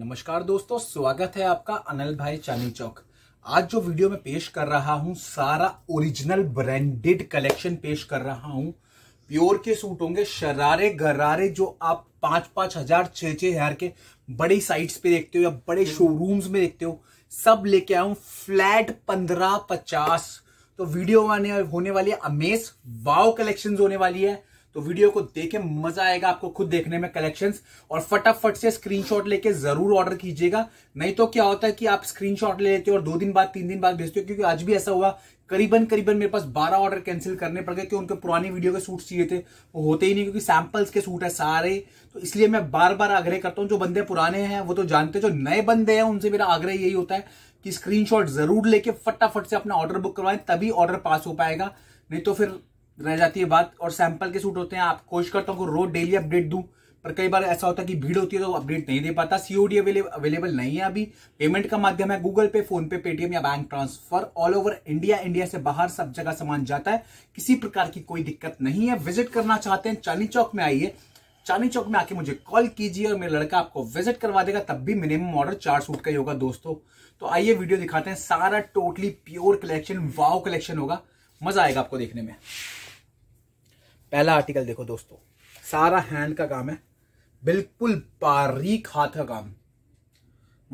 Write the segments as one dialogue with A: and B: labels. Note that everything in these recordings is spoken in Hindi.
A: नमस्कार दोस्तों स्वागत है आपका अनिल भाई चांदी चौक आज जो वीडियो में पेश कर रहा हूं सारा ओरिजिनल ब्रांडेड कलेक्शन पेश कर रहा हूं प्योर के सूट होंगे शरारे गरारे जो आप पांच पांच हजार छह छह हजार के बड़े साइट्स पे देखते हो या बड़े शोरूम्स में देखते हो सब लेके आया फ्लैट पंद्रह पचास तो वीडियो आने होने वाली है अमेज वाव कलेक्शन होने वाली है तो वीडियो को देखे मजा आएगा आपको खुद देखने में कलेक्शंस और फटाफट से स्क्रीनशॉट लेके जरूर ऑर्डर कीजिएगा नहीं तो क्या होता है कि आप स्क्रीनशॉट ले लेते हो और दो दिन बाद तीन दिन बाद भेजते हो क्योंकि आज भी ऐसा हुआ करीबन करीबन मेरे पास 12 ऑर्डर कैंसिल करने पड़ गए क्योंकि उनके पुराने वीडियो के सूट चाहिए थे वो होते ही नहीं क्योंकि सैंपल्स के सूट है सारे तो इसलिए मैं बार बार आग्रह करता हूँ जो बंदे पुराने हैं वो तो जानते हैं जो नए बंदे हैं उनसे मेरा आग्रह यही होता है कि स्क्रीनशॉट जरूर लेके फटाफट से अपना ऑर्डर बुक करवाएं तभी ऑर्डर पास हो पाएगा नहीं तो फिर रह जाती है बात और सैंपल के सूट होते हैं आप कोशिश करता हूँ रोज डेली अपडेट दूँ पर कई बार ऐसा होता है कि भीड़ होती है तो अपडेट नहीं दे पाता सीओडी अवेलेबल नहीं है अभी पेमेंट का माध्यम है गूगल पे फोन पे पेटीएम या bank transfer all over India India से बाहर सब जगह सामान जाता है किसी प्रकार की कोई दिक्कत नहीं है विजिट करना चाहते हैं चांदी चौक में आइए चांदी चौक में आके मुझे कॉल कीजिए और मेरा लड़का आपको विजिट करवा देगा तब भी मिनिमम ऑर्डर चार सूट का ही होगा दोस्तों तो आइए वीडियो दिखाते हैं सारा totally pure collection wow collection होगा मजा आएगा आपको देखने में पहला आर्टिकल देखो दोस्तों सारा हैंड का काम है बिल्कुल बारीक हाथ का काम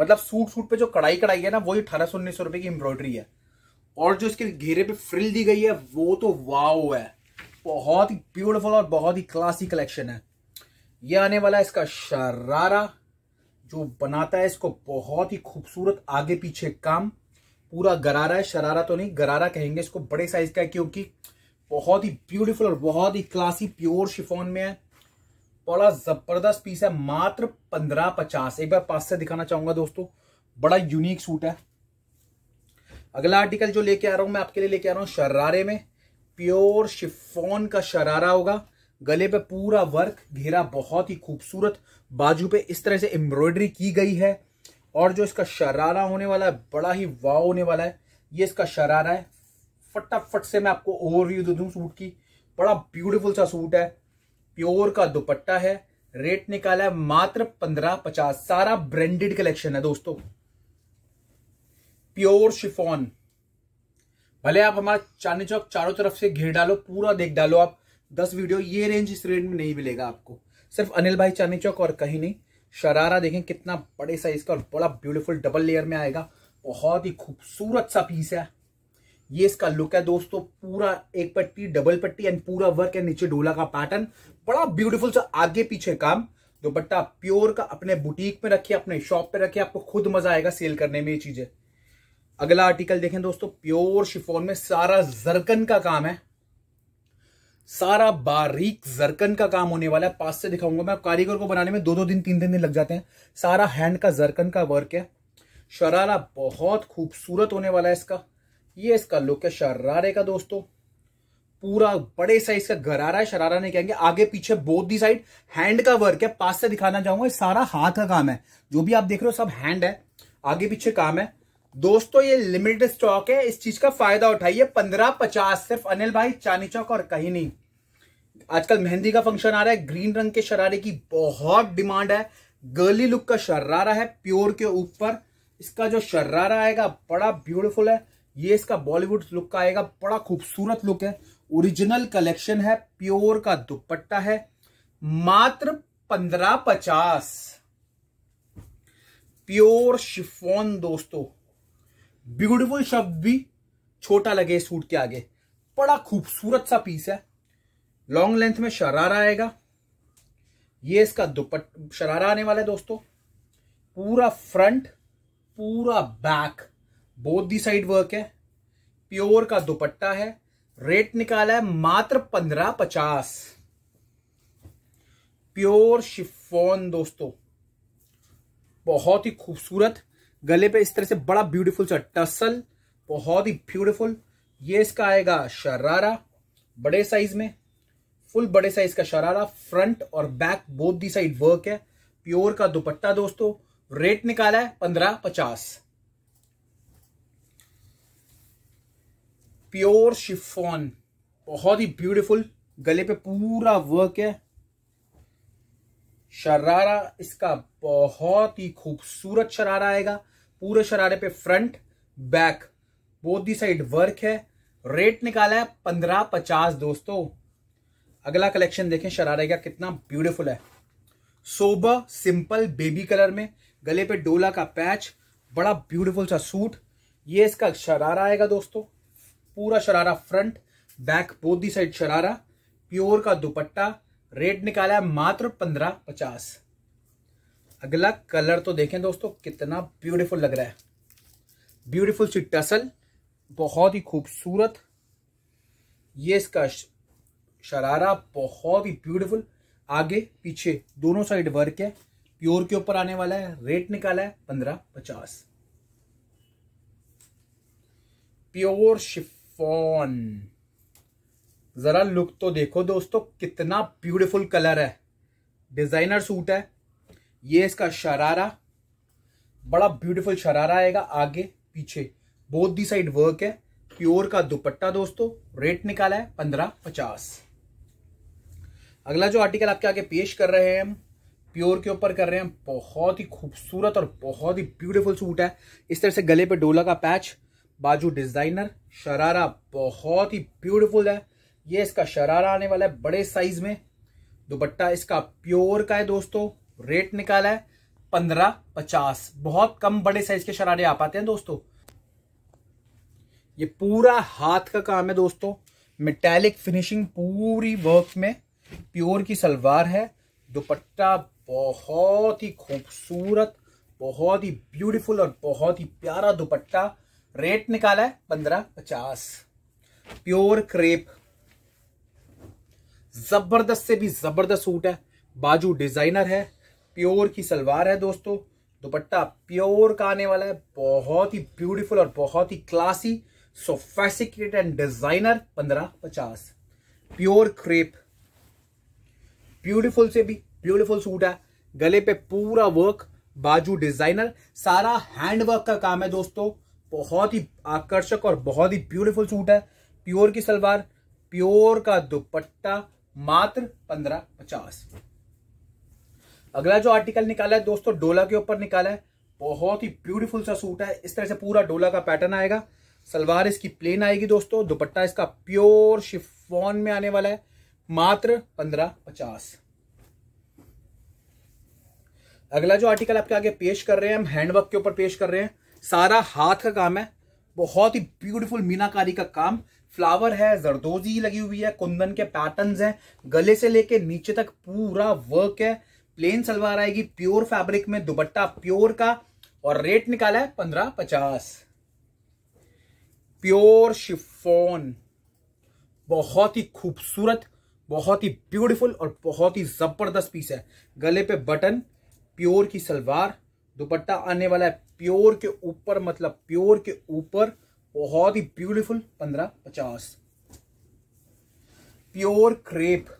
A: मतलब सूट सूट पे जो कढ़ाई कढ़ाई है ना वही अठारह सौ उन्नीस सौ रुपए की एम्ब्रॉयडरी है और जो इसके घेरे पे फ्रिल दी गई है वो तो वाओ है बहुत ही ब्यूटीफुल और बहुत ही क्लासी कलेक्शन है ये आने वाला है इसका शरारा जो बनाता है इसको बहुत ही खूबसूरत आगे पीछे काम पूरा गरारा है शरारा तो नहीं गरारा कहेंगे इसको बड़े साइज का है क्योंकि बहुत ही ब्यूटीफुल और बहुत ही क्लासी प्योर शिफोन में है बड़ा जबरदस्त पीस है मात्र पंद्रह पचास एक बार पास से दिखाना चाहूंगा दोस्तों बड़ा यूनिक सूट है अगला आर्टिकल जो लेके आ रहा हूं मैं आपके लिए लेके आ रहा हूं शरारे में प्योर शिफोन का शरारा होगा गले पे पूरा वर्क घेरा बहुत ही खूबसूरत बाजू पे इस तरह से एम्ब्रॉयडरी की गई है और जो इसका शरारा होने वाला है बड़ा ही वाव होने वाला है ये इसका शरारा है फटाफट से मैं आपको ओवरव्यू दे दूं सूट की बड़ा ब्यूटीफुल सा सूट है प्योर का दुपट्टा है रेट निकाला है मात्र पंद्रह पचास सारा ब्रांडेड कलेक्शन है दोस्तों प्योर शिफॉन भले आप हमारा चांदी चौक चारों तरफ से घेर डालो पूरा देख डालो आप दस वीडियो ये रेंज इस रेंज में नहीं मिलेगा आपको सिर्फ अनिल भाई चांदी चौक और कहीं नहीं शरारा देखें कितना बड़े साइज का और बड़ा ब्यूटीफुल डबल लेयर में आएगा बहुत ही खूबसूरत सा पीस है ये इसका लुक है दोस्तों पूरा एक पट्टी डबल पट्टी एंड पूरा वर्क है नीचे डोला का पैटर्न बड़ा ब्यूटीफुल सा आगे पीछे काम दोपट्टा प्योर का अपने बुटीक में रखिए अपने शॉप पे रखिए आपको खुद मजा आएगा सेल करने में ये चीजें अगला आर्टिकल देखें दोस्तों प्योर शिफोन में सारा जरकन का काम है सारा बारीक जरकन का काम होने वाला है पास से दिखाऊंगा मैं कारीगर को बनाने में दो दो दिन तीन तीन दिन लग जाते हैं सारा हैंड का जरकन का वर्क है शरारा बहुत खूबसूरत होने वाला है इसका ये इसका लुक है शरारे का दोस्तों पूरा बड़े साइज का गरारा है शरारा नहीं कहेंगे आगे पीछे बोध दी साइड हैंड का वर्क है पास से दिखाना चाहूंगा सारा हाथ का काम है जो भी आप देख रहे हो सब हैंड है आगे पीछे काम है दोस्तों ये लिमिटेड स्टॉक है इस चीज का फायदा उठाइए पंद्रह पचास सिर्फ अनिल भाई चांदी चौक और कहीं नहीं आजकल मेहंदी का फंक्शन आ रहा है ग्रीन रंग के शरारे की बहुत डिमांड है गर्ली लुक का शरारा है प्योर के ऊपर इसका जो शरारा आएगा बड़ा ब्यूटीफुल है ये इसका बॉलीवुड लुक का आएगा बड़ा खूबसूरत लुक है ओरिजिनल कलेक्शन है प्योर का दुपट्टा है मात्र पंद्रह पचास प्योर शिफोन दोस्तों ब्यूटीफुल शब्द भी छोटा लगे सूट के आगे बड़ा खूबसूरत सा पीस है लॉन्ग लेंथ में शरारा आएगा ये इसका दुपट्ट शरारा आने वाला है दोस्तों पूरा फ्रंट पूरा back both the side work है प्योर का दुपट्टा है रेट निकाला है मात्र पंद्रह पचास प्योर शिफोन दोस्तों बहुत ही खूबसूरत गले पे इस तरह से बड़ा ब्यूटीफुल सा टसल बहुत ही ब्यूटीफुल ये इसका आएगा शरारा बड़े साइज में फुल बड़े साइज का शरारा फ्रंट और back both the side work है प्योर का दुपट्टा दोस्तों रेट निकाला है पंद्रह पचास प्योर शिफॉन बहुत ही ब्यूटीफुल गले पे पूरा वर्क है शरारा इसका बहुत ही खूबसूरत शरारा आएगा पूरे शरारे पे front back both the side work है रेट निकाला है पंद्रह पचास दोस्तों अगला कलेक्शन देखें शरारे का कितना ब्यूटीफुल है सोबा सिंपल बेबी कलर में गले पे डोला का पैच बड़ा ब्यूटीफुल सा सूट ये इसका शरारा आएगा दोस्तों पूरा sharara front back both the side sharara pure का दुपट्टा रेट निकाला है मात्र पंद्रह पचास अगला कलर तो देखें दोस्तों कितना ब्यूटीफुल लग रहा है ब्यूटीफुल सी टसल बहुत ही खूबसूरत ये इसका शरारा बहुत ही ब्यूटीफुल आगे पीछे दोनों साइड वर्क है प्योर के ऊपर आने वाला है रेट निकाला है पंद्रह पचास प्योर शिफ फॉन जरा लुक तो देखो दोस्तों कितना ब्यूटीफुल कलर है डिजाइनर सूट है ये इसका शरारा बड़ा ब्यूटीफुल शरारा आएगा आगे पीछे बोथ दी साइड वर्क है प्योर का दुपट्टा दोस्तों रेट निकाला है पंद्रह पचास अगला जो आर्टिकल आपके आगे पेश कर रहे हैं हम प्योर के ऊपर कर रहे हैं बहुत ही खूबसूरत और बहुत ही ब्यूटीफुल सूट है इस तरह से गले पे डोला का पैच बाजू डिजाइनर शरारा बहुत ही ब्यूटीफुल है ये इसका शरारा आने वाला है बड़े साइज में दुपट्टा इसका प्योर का है दोस्तों रेट निकाला है पंद्रह पचास बहुत कम बड़े साइज के शरारे आ पाते हैं दोस्तों ये पूरा हाथ का काम है दोस्तों मेटेलिक फिनिशिंग पूरी वर्क में प्योर की सलवार है दुपट्टा बहुत ही खूबसूरत बहुत ही ब्यूटीफुल और बहुत ही प्यारा दुपट्टा रेट निकाला है पंद्रह पचास प्योर क्रेप जबरदस्त से भी जबरदस्त सूट है बाजू डिजाइनर है प्योर की सलवार है दोस्तों दुपट्टा प्योर का आने वाला है बहुत ही ब्यूटीफुल और बहुत ही क्लासी सोफेसिकेट एंड डिजाइनर पंद्रह पचास प्योर क्रेप ब्यूटीफुल से भी ब्यूटीफुल सूट है गले पे पूरा वर्क बाजू डिजाइनर सारा हैंडवर्क का काम है दोस्तों बहुत ही आकर्षक और बहुत ही ब्यूटीफुल सूट है प्योर की सलवार प्योर का दुपट्टा मात्र पंद्रह पचास अगला जो आर्टिकल निकाला है दोस्तों डोला के ऊपर निकाला है बहुत ही ब्यूटीफुल सा सूट है इस तरह से पूरा डोला का पैटर्न आएगा सलवार इसकी प्लेन आएगी दोस्तों दुपट्टा इसका प्योर शिफोन में आने वाला है मात्र पंद्रह पचास अगला जो आर्टिकल आपके आगे पेश कर रहे हैं हम हैंडवर्क के ऊपर पेश कर रहे हैं सारा हाथ का काम है बहुत ही ब्यूटीफुल मीनाकारी का काम फ्लावर है जरदोजी लगी हुई है कुंदन के पैटर्न्स हैं गले से लेके नीचे तक पूरा वर्क है प्लेन सलवार आएगी प्योर फैब्रिक में दुपट्टा प्योर का और रेट निकाला है पंद्रह पचास प्योर शिफोन बहुत ही खूबसूरत बहुत ही ब्यूटीफुल और बहुत ही जबरदस्त पीस है गले पे बटन प्योर की सलवार दुपट्टा आने वाला है प्योर के ऊपर मतलब प्योर के ऊपर बहुत ही ब्यूटीफुल पंद्रह पचास प्योर क्रेप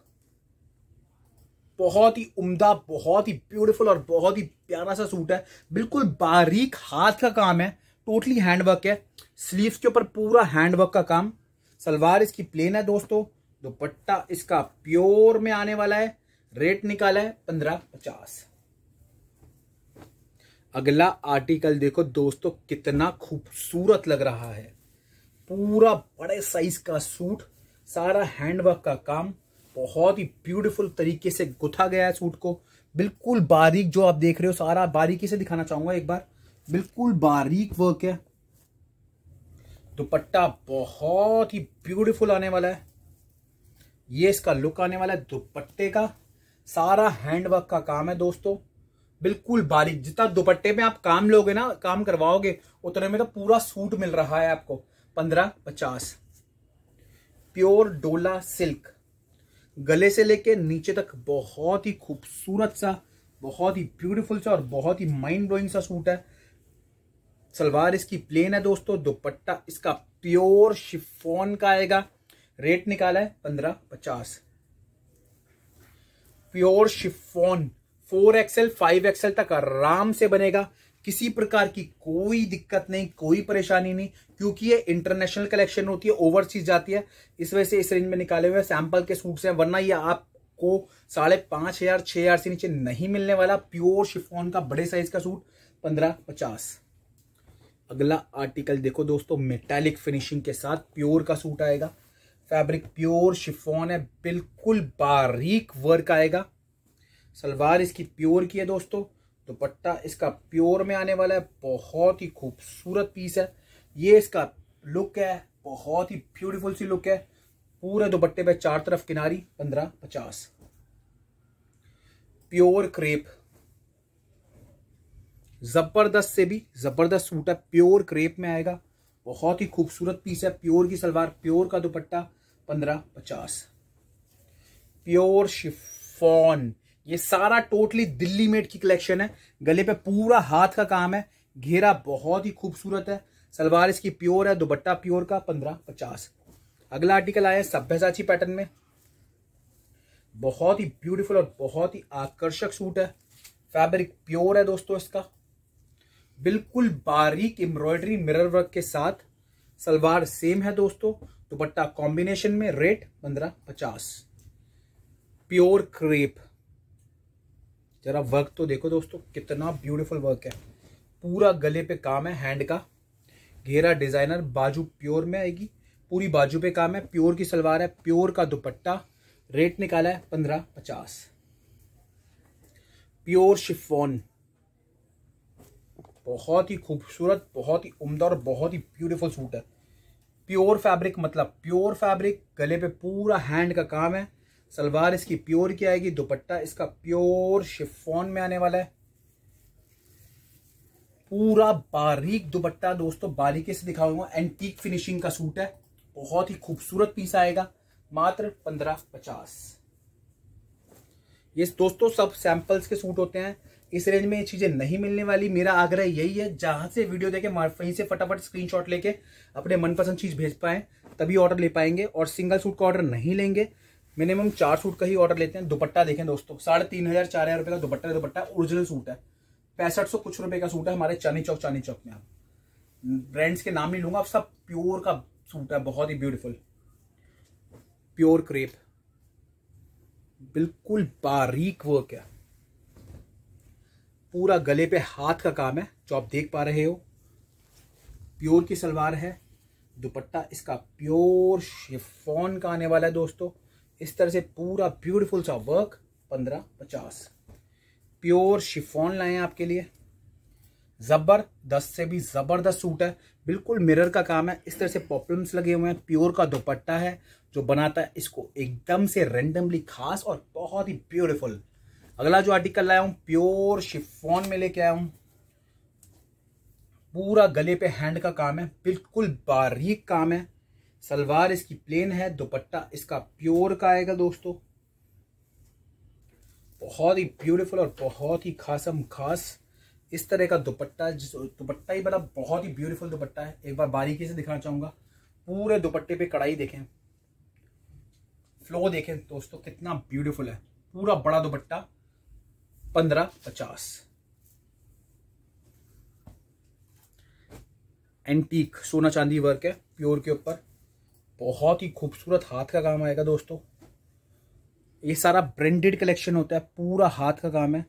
A: बहुत ही उम्दा बहुत ही ब्यूटीफुल और बहुत ही प्यारा सा सूट है बिल्कुल बारीक हाथ का काम है टोटली हैंडवर्क है स्लीव्स के ऊपर पूरा हैंडवर्क का काम सलवार इसकी प्लेन है दोस्तों दुपट्टा इसका प्योर में आने वाला है रेट निकाला है पंद्रह पचास अगला आर्टिकल देखो दोस्तों कितना खूबसूरत लग रहा है पूरा बड़े साइज का सूट सारा हैंडवर्क का काम बहुत ही ब्यूटीफुल तरीके से गुथा गया है सूट को बिल्कुल बारीक जो आप देख रहे हो सारा बारीकी से दिखाना चाहूंगा एक बार बिल्कुल बारीक वर्क है दुपट्टा बहुत ही ब्यूटीफुल आने वाला है ये इसका लुक आने वाला है दुपट्टे का सारा हैंडवर्क का काम है दोस्तों बिल्कुल बारीक जितना दुपट्टे में आप काम लोगे ना काम करवाओगे उतने में तो पूरा सूट मिल रहा है आपको पंद्रह पचास प्योर डोला सिल्क गले से लेके नीचे तक बहुत ही खूबसूरत सा बहुत ही ब्यूटीफुल सा और बहुत ही माइंड ब्लोइंग सा सूट है सलवार इसकी प्लेन है दोस्तों दुपट्टा इसका प्योर शिफोन का आएगा रेट निकाला है पंद्रह पचास pure chiffon four XL five XL तक आराम से बनेगा किसी प्रकार की कोई दिक्कत नहीं कोई परेशानी नहीं क्योंकि ये इंटरनेशनल कलेक्शन होती है ओवरसीज जाती है इस वजह से इस रेंज में निकाले हुए सैंपल के सूट्स हैं वरना ये आपको साढ़े पांच हजार छह हजार से नीचे नहीं मिलने वाला प्योर शिफोन का बड़े साइज का सूट पंद्रह पचास अगला आर्टिकल देखो दोस्तों मेटेलिक फिनिशिंग के साथ प्योर का सूट आएगा फैब्रिक प्योर शिफोन है बिल्कुल बारीक वर्क आएगा सलवार इसकी प्योर की है दोस्तों दुपट्टा तो इसका प्योर में आने वाला है बहुत ही खूबसूरत पीस है ये इसका लुक है बहुत ही ब्यूटीफुल सी लुक है पूरे दुपट्टे पे चार तरफ किनारी पंद्रह पचास प्योर क्रेप जबरदस्त से भी जबरदस्त सूट है प्योर क्रेप में आएगा बहुत ही खूबसूरत पीस है प्योर की सलवार प्योर का दुपट्टा पंद्रह पचास प्योर शिफॉन ये सारा टोटली दिल्ली मेड की कलेक्शन है गले पे पूरा हाथ का काम है घेरा बहुत ही खूबसूरत है सलवार इसकी प्योर है दुपट्टा प्योर का पंद्रह पचास अगला आर्टिकल आया है सभ्यसाची पैटर्न में बहुत ही ब्यूटीफुल और बहुत ही आकर्षक सूट है फैब्रिक प्योर है दोस्तों इसका बिल्कुल बारीक एम्ब्रॉयडरी मिरर वर्क के साथ सलवार सेम है दोस्तों दुपट्टा कॉम्बिनेशन में रेट पंद्रह पचास प्योर क्रेप ज़रा वर्क तो देखो दोस्तों कितना ब्यूटीफुल वर्क है पूरा गले पे काम है हैंड का घेरा डिज़ाइनर बाजू प्योर में आएगी पूरी बाजू पे काम है प्योर की सलवार है प्योर का दुपट्टा रेट निकाला है पंद्रह पचास प्योर शिफोन बहुत ही खूबसूरत बहुत ही उम्दा और बहुत ही ब्यूटीफुल सूट है प्योर फैब्रिक मतलब प्योर फैब्रिक गले पे पूरा हैंड का काम है सलवार इसकी प्योर की आएगी दुपट्टा इसका प्योर शिफोन में आने वाला है पूरा बारीक दुपट्टा दोस्तों बारीकी से दिखाऊंगा एंटीक फिनिशिंग का सूट है बहुत ही खूबसूरत पीस आएगा मात्र पंद्रह पचास ये दोस्तों सब सैंपल्स के सूट होते हैं इस रेंज में ये चीजें नहीं मिलने वाली मेरा आग्रह यही है जहां से वीडियो देखे वहीं से फटाफट स्क्रीनशॉट लेके अपने मनपसंद चीज भेज पाए तभी ऑर्डर ले पाएंगे और सिंगल सूट का ऑर्डर नहीं लेंगे मिनिमम चार सूट का ही ऑर्डर लेते हैं दुपट्टा देखें दोस्तों साढ़े तीन हजार चार हजार रुपये का दुपट्टा दुपट्टा ओरिजिनल सूट है पैंसठ सौ कुछ रुपए का सूट है हमारे चांदी चौक चांदी चौक में आप ब्रांड्स के नाम नहीं लूंगा आप सब प्योर का सूट है बहुत ही ब्यूटीफुल प्योर क्रेप बिल्कुल बारीक वर्क है पूरा गले पे हाथ का काम है जो आप देख पा रहे हो प्योर की सलवार है दुपट्टा इसका प्योर शिफॉन का आने वाला है दोस्तों इस तरह से पूरा ब्यूटीफुल सा वर्क पंद्रह पचास प्योर शिफॉन लाए हैं आपके लिए ज़बरदस्त से भी ज़बरदस्त सूट है बिल्कुल मिरर का काम है इस तरह से पॉपलम्स लगे हुए हैं प्योर का दुपट्टा है जो बनाता है इसको एकदम से रेंडमली खास और बहुत ही ब्यूटीफुल अगला जो आर्टिकल लाया हूँ प्योर शिफॉन में लेके आया हूं पूरा गले पे हैंड का काम है बिल्कुल बारीक काम है सलवार इसकी प्लेन है दुपट्टा इसका प्योर का आएगा दोस्तों बहुत ही ब्यूटीफुल और बहुत ही खासम खास इस तरह का दुपट्टा जिस दुपट्टा ही बड़ा बहुत ही ब्यूटीफुल दुपट्टा है एक बार बारीकी से दिखाना चाहूंगा पूरे दुपट्टे पे कढ़ाई देखें फ्लो देखें दोस्तों कितना ब्यूटीफुल है पूरा बड़ा दुपट्टा पंद्रह पचास एंटीक सोना चांदी वर्क है प्योर के ऊपर बहुत ही खूबसूरत हाथ का काम आएगा दोस्तों ये सारा ब्रांडेड कलेक्शन होता है पूरा हाथ का काम है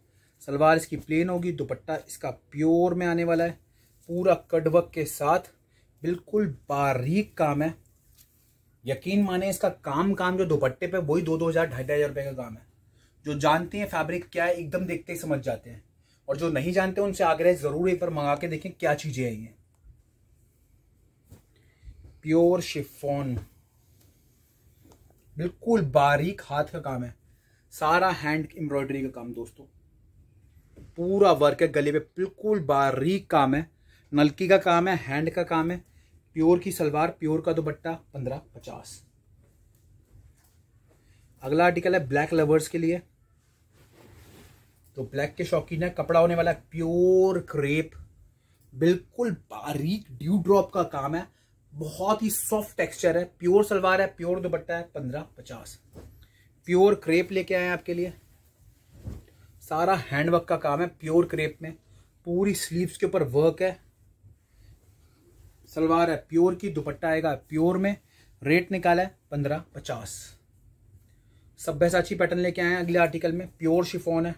A: सलवार इसकी प्लेन होगी दुपट्टा इसका प्योर में आने वाला है पूरा कडवक के साथ बिल्कुल बारीक काम है यकीन माने इसका काम काम जो दुपट्टे पे वही दो दो हज़ार ढाई ढाई हज़ार रुपये का काम है जो जानते हैं फैब्रिक क्या है एकदम देखते ही समझ जाते हैं और जो नहीं जानते उनसे आग्रह ज़रूर एक बार मंगा के देखें क्या चीज़ें आई हैं प्योर शिफोन बिल्कुल बारीक हाथ का काम है सारा हैंड एम्ब्रॉयडरी का काम दोस्तों पूरा वर्क है गले पे बिल्कुल बारीक काम है नलकी का काम है हैंड का काम है प्योर की सलवार प्योर का दुपट्टा पंद्रह पचास अगला आर्टिकल है ब्लैक लवर्स के लिए तो ब्लैक के शौकीन है कपड़ा होने वाला है प्योर क्रेप बिल्कुल बारीक ड्यू ड्रॉप का काम है बहुत ही सॉफ्ट टेक्सचर है प्योर सलवार है प्योर दुपट्टा है पंद्रह पचास प्योर क्रेप लेके आए आपके लिए सारा हैंडवर्क का काम है प्योर क्रेप में पूरी स्लीव्स के ऊपर वर्क है सलवार है प्योर की दुपट्टा आएगा प्योर में रेट निकाला है पंद्रह पचास सभ्यसाची पैटर्न लेके आए हैं अगले आर्टिकल में प्योर शिफोन है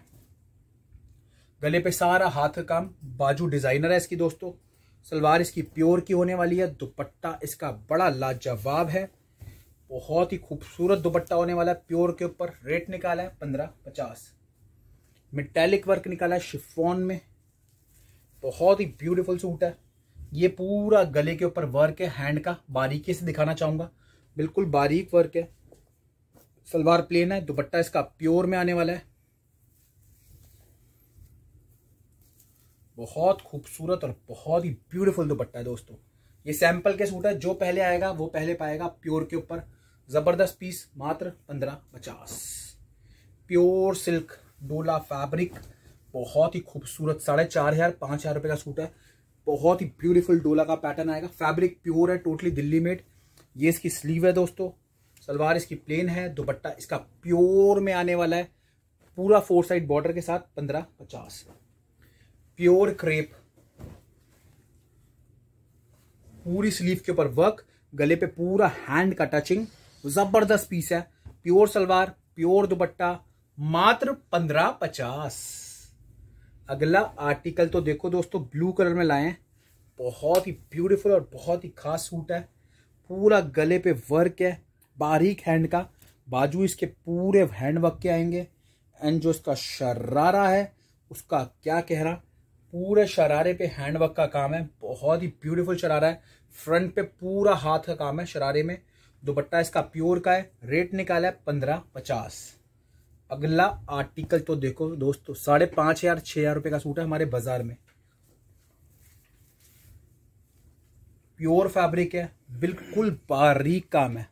A: गले पे सारा हाथ का काम बाजू डिजाइनर है इसकी दोस्तों सलवार इसकी प्योर की होने वाली है दुपट्टा इसका बड़ा लाजवाब है बहुत ही खूबसूरत दुपट्टा होने वाला है प्योर के ऊपर रेट निकाला है पंद्रह पचास मिटेलिक वर्क निकाला है शिफॉन में बहुत ही ब्यूटीफुल सूट है ये पूरा गले के ऊपर वर्क है हैंड का बारीकी से दिखाना चाहूँगा बिल्कुल बारीक वर्क है सलवार प्लेन है दुपट्टा इसका प्योर में आने वाला है बहुत खूबसूरत और बहुत ही ब्यूटीफुल दुपट्टा है दोस्तों ये सैंपल के सूट है जो पहले आएगा वो पहले पाएगा प्योर के ऊपर ज़बरदस्त पीस मात्र पंद्रह पचास प्योर सिल्क डोला फैब्रिक बहुत ही खूबसूरत साढ़े चार हज़ार पाँच हज़ार रुपये का सूट है बहुत ही ब्यूटीफुल डोला का पैटर्न आएगा फैब्रिक प्योर है टोटली दिल्ली मेड ये इसकी स्लीव है दोस्तों सलवार इसकी प्लेन है दुपट्टा इसका प्योर में आने वाला है पूरा फोर साइड बॉर्डर के साथ पंद्रह पचास प्योर क्रेप पूरी स्लीव के ऊपर वर्क गले पे पूरा हैंड का टचिंग जबरदस्त पीस है प्योर सलवार प्योर दुपट्टा मात्र पंद्रह पचास अगला आर्टिकल तो देखो दोस्तों ब्लू कलर में लाए हैं बहुत ही ब्यूटीफुल और बहुत ही खास सूट है पूरा गले पे वर्क है बारीक हैंड का बाजू इसके पूरे हैंड वर्क के आएंगे एंड जो इसका शरारा है उसका क्या कह रहा पूरे शरारे पे हैंडवर्क का काम है बहुत ही ब्यूटीफुल शरारा है फ्रंट पे पूरा हाथ का काम है शरारे में दुपट्टा इसका प्योर का है रेट निकाला है पंद्रह पचास अगला आर्टिकल तो देखो दोस्तों साढ़े पाँच हजार छः हजार रुपये का सूट है हमारे बाजार में प्योर फैब्रिक है बिल्कुल बारीक काम है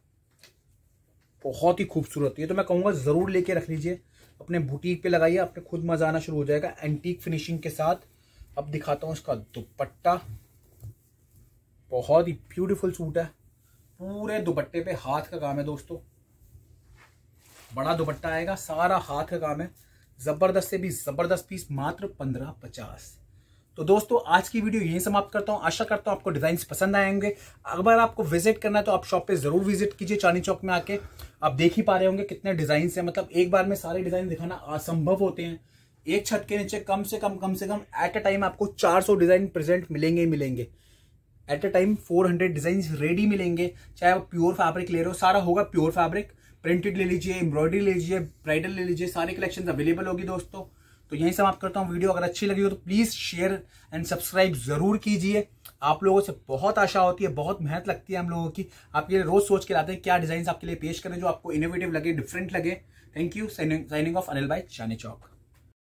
A: बहुत ही खूबसूरत ये तो मैं कहूँगा ज़रूर लेके रख लीजिए अपने बुटीक पे लगाइए आपने खुद मजा आना शुरू हो जाएगा एंटीक फिनिशिंग के साथ अब दिखाता हूँ इसका दुपट्टा बहुत ही ब्यूटीफुल सूट है पूरे दुपट्टे पे हाथ का काम है दोस्तों बड़ा दुपट्टा आएगा सारा हाथ का काम है ज़बरदस्त से भी ज़बरदस्त पीस मात्र पंद्रह पचास तो दोस्तों आज की वीडियो यहीं समाप्त करता हूं आशा करता हूं आपको डिजाइन पसंद आएंगे अगर आपको विजिट करना है तो आप शॉप पे जरूर विजिट कीजिए चांदी चौक में आके आप देख ही पा रहे होंगे कितने डिजाइन है मतलब एक बार में सारे डिजाइन दिखाना असंभव होते हैं एक छत के नीचे कम से कम कम से कम एट अ टाइम आपको 400 डिज़ाइन प्रेजेंट मिलेंगे ही मिलेंगे at a time 400 design ready मिलेंगे चाहे आप प्योर फैब्रिक ले रहे हो सारा होगा प्योर फैब्रिक प्रिंटेड ले लीजिए एम्ब्रॉयडरी ले लीजिए ब्राइडल ले लीजिए सारे कलेक्शन अवेलेबल होगी दोस्तों तो यही समाप्त करता हूँ वीडियो अगर अच्छी लगी हो तो प्लीज़ शेयर एंड सब्सक्राइब ज़रूर कीजिए आप लोगों से बहुत आशा होती है बहुत मेहनत लगती है हम लोगों की आप ये रोज़ सोच के लाते हैं क्या डिज़ाइन आपके लिए पेश करें जो आपको इनोवेटिव लगे डिफरेंट लगे thank you signing off Anil भाई चाने चौक